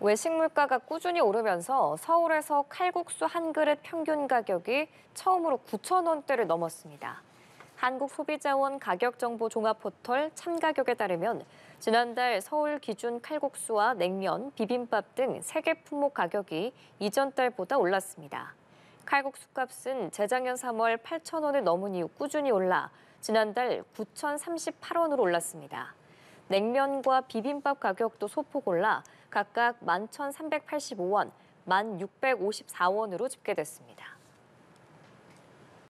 외식 물가가 꾸준히 오르면서 서울에서 칼국수 한 그릇 평균 가격이 처음으로 9천 원대를 넘었습니다. 한국소비자원 가격정보 종합포털 참가격에 따르면 지난달 서울 기준 칼국수와 냉면, 비빔밥 등 3개 품목 가격이 이전 달보다 올랐습니다. 칼국수 값은 재작년 3월 8,000원을 넘은 이후 꾸준히 올라 지난달 9,038원으로 올랐습니다. 냉면과 비빔밥 가격도 소폭 올라 각각 11,385원, 1,654원으로 집계됐습니다.